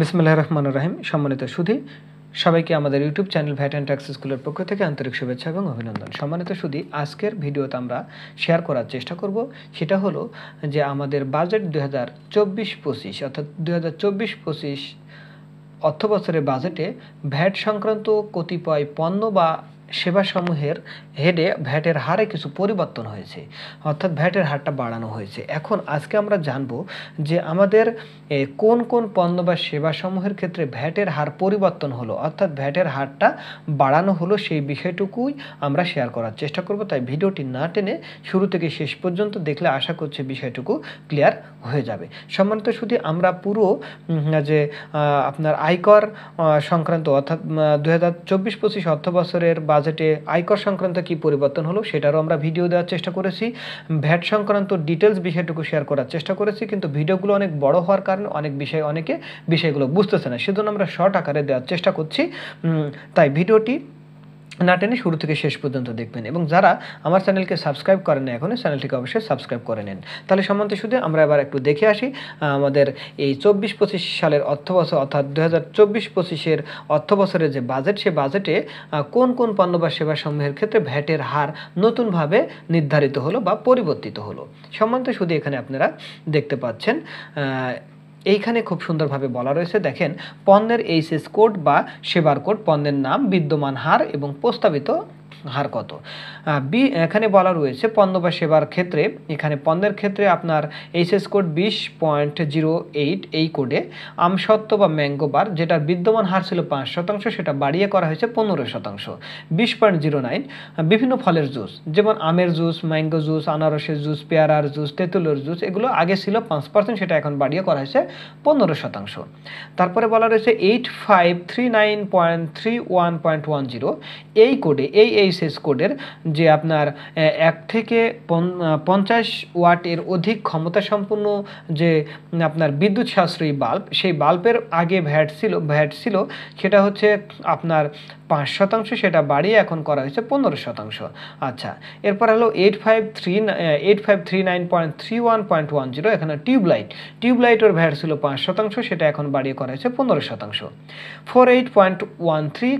বিসমুল্লাহ রহমান রাহিম সম্মানিত সুধি সবাইকে আমাদের YouTube channel VAT and tax স্কুলের পক্ষ থেকে আন্তরিক শুভেচ্ছা এবং অভিনন্দন সম্মানিত সুধি আজকের ভিডিওতে আমরা শেয়ার করার চেষ্টা করব সেটা হলো যে আমাদের বাজেট দু হাজার চব্বিশ পঁচিশ অর্থাৎ দু হাজার চব্বিশ পঁচিশ অর্থবছরের বাজেটে ভ্যাট সংক্রান্ত কতিপয় পণ্য বা সেবাসমূহের হেডে ভ্যাটের হারে কিছু পরিবর্তন হয়েছে অর্থাৎ ভ্যাটের হারটা বাড়ানো হয়েছে এখন আজকে আমরা জানব যে আমাদের কোন কোন পণ্য বা সেবাসমূহের ক্ষেত্রে ভ্যাটের হার পরিবর্তন হলো অর্থাৎ ভ্যাটের হারটা বাড়ানো হলো সেই বিষয়টুকুই আমরা শেয়ার করার চেষ্টা করব তাই ভিডিওটি না টেনে শুরু থেকে শেষ পর্যন্ত দেখলে আশা করছি বিষয়টুকু ক্লিয়ার হয়ে যাবে সম্মানিত শুধু আমরা পুরো যে আপনার আয়কর সংক্রান্ত অর্থাৎ দু হাজার চব্বিশ পঁচিশ অর্থবছরের বা বাজেটে আয়কর সংক্রান্ত কি পরিবর্তন হলো সেটারও আমরা ভিডিও দেওয়ার চেষ্টা করেছি ভ্যাট সংক্রান্ত ডিটেলস বিষয়টুকু শেয়ার করার চেষ্টা করেছি কিন্তু ভিডিওগুলো অনেক বড় হওয়ার কারণে অনেক বিষয় অনেকে বিষয়গুলো বুঝতেছে না সেজন্য আমরা শর্ট আকারে দেওয়ার চেষ্টা করছি তাই ভিডিওটি না শুরু থেকে শেষ পর্যন্ত দেখবেন এবং যারা আমার চ্যানেলকে সাবস্ক্রাইব করেন না এখনই চ্যানেলটিকে অবশ্যই সাবস্ক্রাইব করে নেন তাহলে সম্বন্ধে শুধু আমরা এবার একটু দেখে আসি আমাদের এই চব্বিশ পঁচিশ সালের অর্থ বছর অর্থাৎ দু হাজার চব্বিশ পঁচিশের অর্থ বছরের যে বাজেট সে বাজেটে কোন কোন পণ্য বা সেবা সমূহের ক্ষেত্রে ভ্যাটের হার নতুনভাবে নির্ধারিত হলো বা পরিবর্তিত হলো সম্বন্ধে শুধু এখানে আপনারা দেখতে পাচ্ছেন এইখানে খুব সুন্দরভাবে বলা রয়েছে দেখেন পণ্যের এইচএস কোড বা সেবার কোড পণ্যের নাম বিদ্যমান হার এবং প্রস্তাবিত হার কত বি এখানে বলা রয়েছে পণ্য বা সেবার ক্ষেত্রে এখানে পণ্যের ক্ষেত্রে আপনার এইচএস কোড বিশ পয়েন্ট জিরো এইট এই কোডে আমসত্ব বা ম্যাঙ্গো বার যেটার বিদ্যমান হার ছিল পাঁচ শতাংশ সেটা বাড়িয়ে করা হয়েছে পনেরো শতাংশ বিশ পয়েন্ট জিরো নাইন বিভিন্ন ফলের জুস যেমন আমের জুস ম্যাঙ্গো জুস আনারসের জুস পেয়ারার জুস তেঁতুলের জুস এগুলো আগে ছিল পাঁচ পার্সেন্ট সেটা এখন বাড়িয়ে করা হয়েছে পনেরো শতাংশ তারপরে বলা রয়েছে eight five three nine point three one point one zero এই কোডে এই এই এই সেচ কোডের যে আপনার এক থেকে পঞ্চাশ ওয়াটের অধিক ক্ষমতা সম্পন্ন যে আপনার বিদ্যুৎ সাশ্রয়ী বাল্ব সেই বাল্বের আগে ভ্যাট ছিল ভ্যাট ছিল সেটা হচ্ছে আপনার পাঁচ শতাংশ সেটা বাড়িয়ে এখন করা হয়েছে পনেরো শতাংশ আচ্ছা এরপর হলো eight five three eight five three nine point three one point one zero এখানে টিউবলাইট টিউবলাইটের ভ্যাট ছিল পাঁচ শতাংশ সেটা এখন বাড়িয়ে করা হয়েছে পনেরো শতাংশ four eight point one three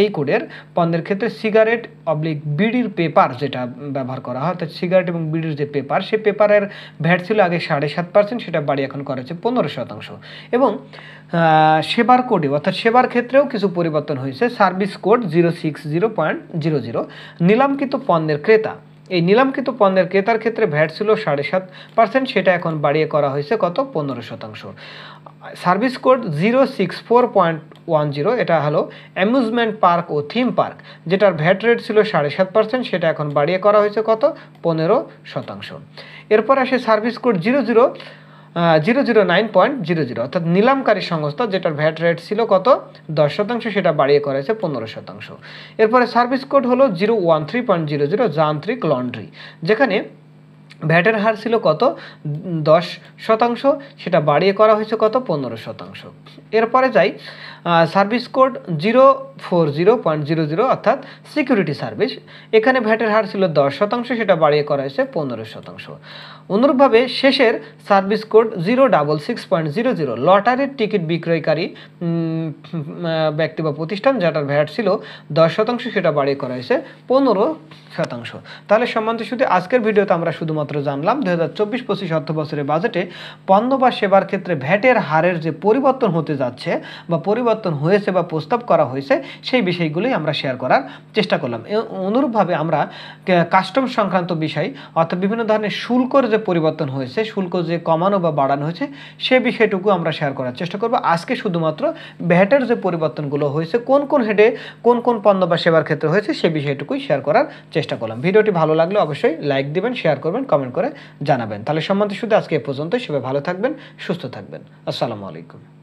এই কোডের পণ্যের ক্ষেত্রে সিগারেট অবলিক বিড়ির পেপার যেটা ব্যবহার করা হয় অর্থাৎ সিগারেট এবং বিড়ির যে পেপার সে পেপারের ভ্যাট ছিল আগে সাড়ে সাত পার্সেন্ট সেটা বাড়ি এখন করেছে পনেরো শতাংশ এবং সেবার কোডে অর্থাৎ সেবার ক্ষেত্রেও কিছু পরিবর্তন হয়েছে service code zero six zero point zero zero নিলামকৃত পণ্যের ক্রেতা এই নিলামকৃত পণ্যের ক্রেতার ক্ষেত্রে ভ্যাট ছিল সাড়ে সাত পার্সেন্ট সেটা এখন বাড়িয়ে করা হয়েছে কত পনেরো শতাংশ service code zero six four point one zero এটা হলো অ্যামিউজমেন্ট পার্ক ও থিম পার্ক যেটার ভ্যাট রেট ছিল সাড়ে সাত পার্সেন্ট সেটা এখন বাড়িয়ে করা হয়েছে কত পনেরো শতাংশ এরপর আসে service code zero zero zero zero nine point zero zero অর্থাৎ নিলামকারী সংস্থা যেটার ভ্যাট রেট ছিল কত দশ শতাংশ সেটা বাড়িয়ে করেছে পনেরো শতাংশ এরপরে সার্ভিস কোড হলো zero one three point zero zero যান্ত্রিক লন্ড্রি যেখানে ভ্যাটের হার ছিল কত দশ শতাংশ সেটা বাড়িয়ে করা হয়েছে কত পনেরো শতাংশ এরপরে যাই service code zero four zero point zero zero অর্থাৎ সিকিউরিটি সার্ভিস এখানে ভ্যাটের হার ছিল দশ শতাংশ সেটা বাড়িয়ে করা হয়েছে পনেরো শতাংশ অনুরূপভাবে শেষের service code zero double six point zero zero লটারির টিকিট বিক্রয়কারী ব্যক্তি বা প্রতিষ্ঠান যেটার ভ্যাট ছিল দশ শতাংশ সেটা বাড়িয়ে করা হয়েছে পনেরো শতাংশ তাহলে সম্বন্ধে শুধু আজকের ভিডিওতে আমরা শুধুমাত্র মাত্র জানলাম দু হাজার চব্বিশ পঁচিশ অর্থবছরের বাজেটে পণ্য বা সেবার ক্ষেত্রে ভ্যাটের হারের যে পরিবর্তন হতে যাচ্ছে বা পরিবর্তন হয়েছে বা প্রস্তাব করা হয়েছে সেই বিষয়গুলোই আমরা শেয়ার করার চেষ্টা করলাম অনুরূপভাবে আমরা কাস্টম সংক্রান্ত বিষয় অর্থাৎ বিভিন্ন ধরনের শুল্কর যে পরিবর্তন হয়েছে শুল্ক যে কমানো বা বাড়ানো হয়েছে সে বিষয়টুকু আমরা শেয়ার করার চেষ্টা করব আজকে শুধুমাত্র ভ্যাটের যে পরিবর্তনগুলো হয়েছে কোন কোন হেডে কোন কোন পণ্য বা সেবার ক্ষেত্রে হয়েছে সে বিষয়টুকুই শেয়ার করার চেষ্টা করলাম ভিডিওটি ভালো লাগলে অবশ্যই লাইক দিবেন শেয়ার করবেন কমেন্ট করে জানাবেন তাহলে সম্বন্ধে শুধু আজকে এ পর্যন্ত সবাই ভালো থাকবেন সুস্থ থাকবেন আসসালামু আলাইকুম